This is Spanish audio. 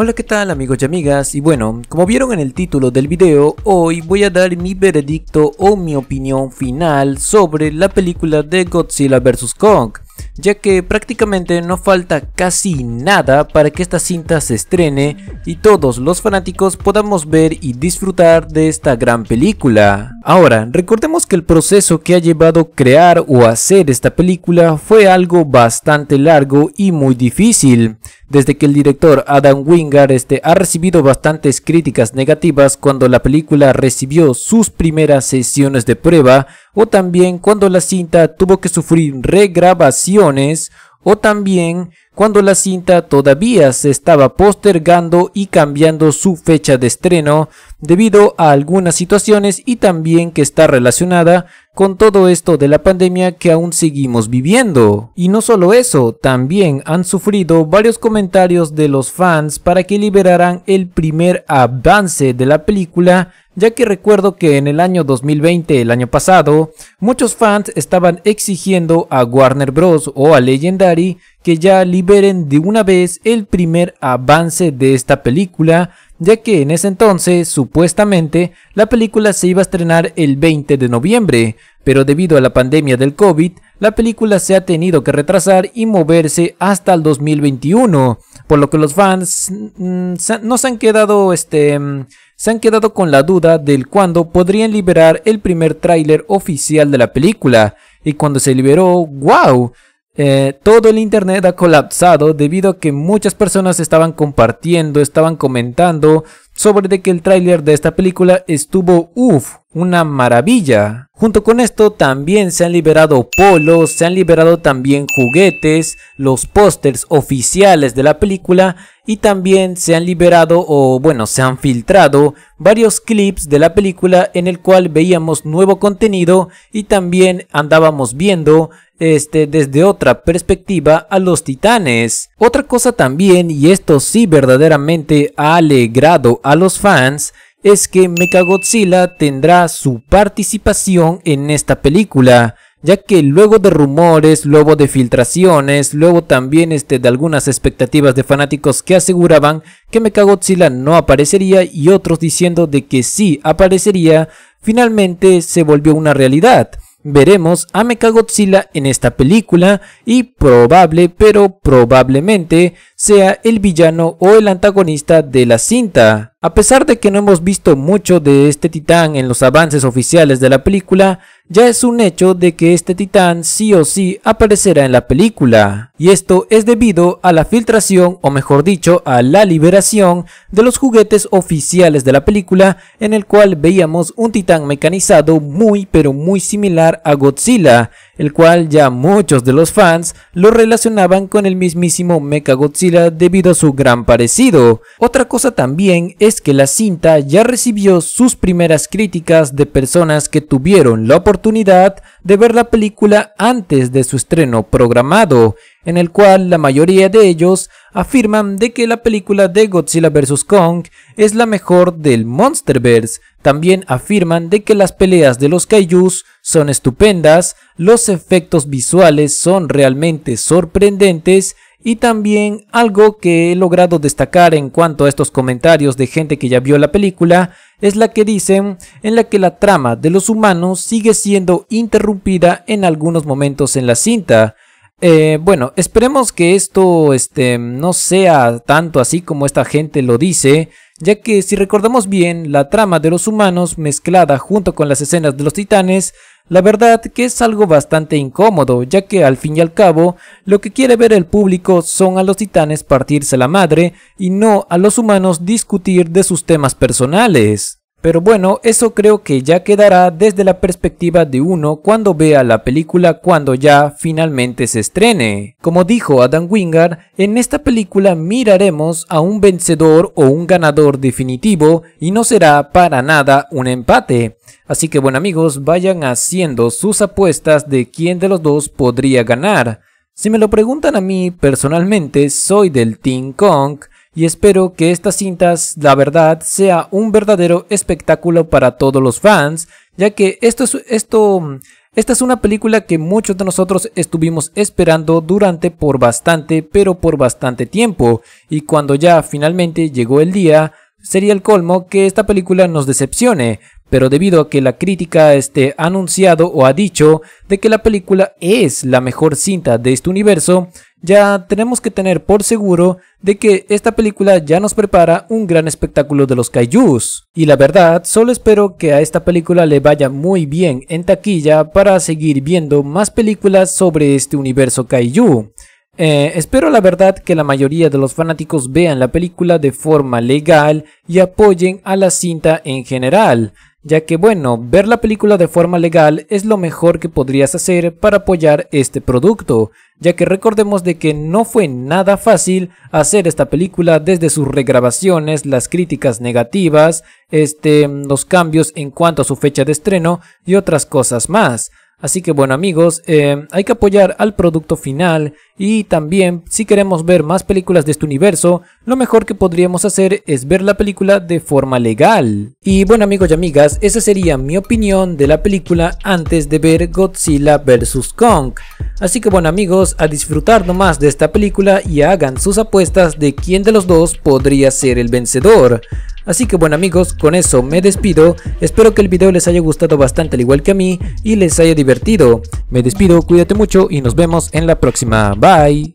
Hola qué tal amigos y amigas y bueno, como vieron en el título del video, hoy voy a dar mi veredicto o mi opinión final sobre la película de Godzilla vs Kong ya que prácticamente no falta casi nada para que esta cinta se estrene y todos los fanáticos podamos ver y disfrutar de esta gran película. Ahora, recordemos que el proceso que ha llevado crear o hacer esta película fue algo bastante largo y muy difícil, desde que el director Adam Wingard este, ha recibido bastantes críticas negativas cuando la película recibió sus primeras sesiones de prueba o también cuando la cinta tuvo que sufrir regrabaciones o también cuando la cinta todavía se estaba postergando y cambiando su fecha de estreno debido a algunas situaciones y también que está relacionada con todo esto de la pandemia que aún seguimos viviendo. Y no solo eso, también han sufrido varios comentarios de los fans para que liberaran el primer avance de la película ya que recuerdo que en el año 2020, el año pasado, muchos fans estaban exigiendo a Warner Bros. o a Legendary que ya liberen de una vez el primer avance de esta película ya que en ese entonces, supuestamente, la película se iba a estrenar el 20 de noviembre, pero debido a la pandemia del COVID, la película se ha tenido que retrasar y moverse hasta el 2021, por lo que los fans mm, no se han quedado este mm, se han quedado con la duda del cuándo podrían liberar el primer tráiler oficial de la película. Y cuando se liberó, wow, eh, todo el internet ha colapsado debido a que muchas personas estaban compartiendo, estaban comentando sobre de que el tráiler de esta película estuvo uff, una maravilla. Junto con esto también se han liberado polos, se han liberado también juguetes, los pósters oficiales de la película y también se han liberado o bueno se han filtrado varios clips de la película en el cual veíamos nuevo contenido y también andábamos viendo este, desde otra perspectiva a los titanes. Otra cosa también, y esto sí verdaderamente ha alegrado a los fans, es que Mechagodzilla tendrá su participación en esta película, ya que luego de rumores, luego de filtraciones, luego también este, de algunas expectativas de fanáticos que aseguraban que Mechagodzilla no aparecería y otros diciendo de que sí aparecería, finalmente se volvió una realidad. Veremos a Mechagodzilla en esta película y probable pero probablemente sea el villano o el antagonista de la cinta. A pesar de que no hemos visto mucho de este titán en los avances oficiales de la película, ya es un hecho de que este titán sí o sí aparecerá en la película, y esto es debido a la filtración o mejor dicho a la liberación de los juguetes oficiales de la película en el cual veíamos un titán mecanizado muy pero muy similar a Godzilla el cual ya muchos de los fans lo relacionaban con el mismísimo Godzilla debido a su gran parecido. Otra cosa también es que la cinta ya recibió sus primeras críticas de personas que tuvieron la oportunidad de ver la película antes de su estreno programado, en el cual la mayoría de ellos afirman de que la película de Godzilla vs. Kong es la mejor del Monsterverse. También afirman de que las peleas de los kaijus son estupendas, los efectos visuales son realmente sorprendentes y también algo que he logrado destacar en cuanto a estos comentarios de gente que ya vio la película es la que dicen en la que la trama de los humanos sigue siendo interrumpida en algunos momentos en la cinta, eh, bueno, esperemos que esto este, no sea tanto así como esta gente lo dice, ya que si recordamos bien, la trama de los humanos mezclada junto con las escenas de los titanes, la verdad que es algo bastante incómodo, ya que al fin y al cabo, lo que quiere ver el público son a los titanes partirse la madre y no a los humanos discutir de sus temas personales. Pero bueno, eso creo que ya quedará desde la perspectiva de uno cuando vea la película cuando ya finalmente se estrene. Como dijo Adam Wingard, en esta película miraremos a un vencedor o un ganador definitivo y no será para nada un empate. Así que bueno amigos, vayan haciendo sus apuestas de quién de los dos podría ganar. Si me lo preguntan a mí, personalmente soy del Team Kong, y espero que estas cintas, la verdad, sea un verdadero espectáculo para todos los fans, ya que esto es, esto, esta es una película que muchos de nosotros estuvimos esperando durante por bastante, pero por bastante tiempo, y cuando ya finalmente llegó el día, sería el colmo que esta película nos decepcione, pero debido a que la crítica esté ha anunciado o ha dicho de que la película es la mejor cinta de este universo, ya tenemos que tener por seguro de que esta película ya nos prepara un gran espectáculo de los kaijus. Y la verdad, solo espero que a esta película le vaya muy bien en taquilla para seguir viendo más películas sobre este universo kaiju. Eh, espero la verdad que la mayoría de los fanáticos vean la película de forma legal y apoyen a la cinta en general, ya que bueno, ver la película de forma legal es lo mejor que podrías hacer para apoyar este producto, ya que recordemos de que no fue nada fácil hacer esta película desde sus regrabaciones, las críticas negativas, este, los cambios en cuanto a su fecha de estreno y otras cosas más. Así que bueno amigos, eh, hay que apoyar al producto final y también si queremos ver más películas de este universo, lo mejor que podríamos hacer es ver la película de forma legal. Y bueno amigos y amigas, esa sería mi opinión de la película antes de ver Godzilla vs. Kong. Así que bueno amigos, a disfrutar nomás de esta película y hagan sus apuestas de quién de los dos podría ser el vencedor. Así que bueno amigos, con eso me despido, espero que el video les haya gustado bastante al igual que a mí y les haya divertido. Me despido, cuídate mucho y nos vemos en la próxima, bye.